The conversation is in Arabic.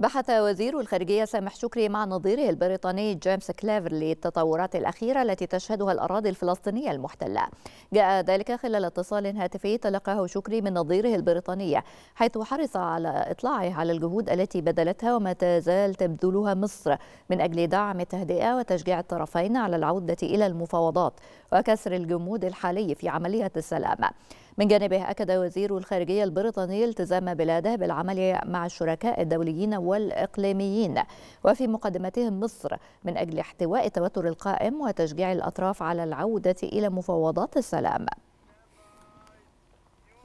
بحث وزير الخارجية سامح شكري مع نظيره البريطاني جيمس كليفر للتطورات الأخيرة التي تشهدها الأراضي الفلسطينية المحتلة جاء ذلك خلال اتصال هاتفي تلقاه شكري من نظيره البريطانية حيث حرص على إطلاعه على الجهود التي بذلتها وما تزال تبذلها مصر من أجل دعم التهدئة وتشجيع الطرفين على العودة إلى المفاوضات وكسر الجمود الحالي في عملية السلام من جانبه أكد وزير الخارجية البريطاني التزام بلاده بالعمل مع الشركاء الدوليين والإقليميين وفي مقدمتهم مصر من أجل احتواء التوتر القائم وتشجيع الأطراف على العودة إلى مفاوضات السلام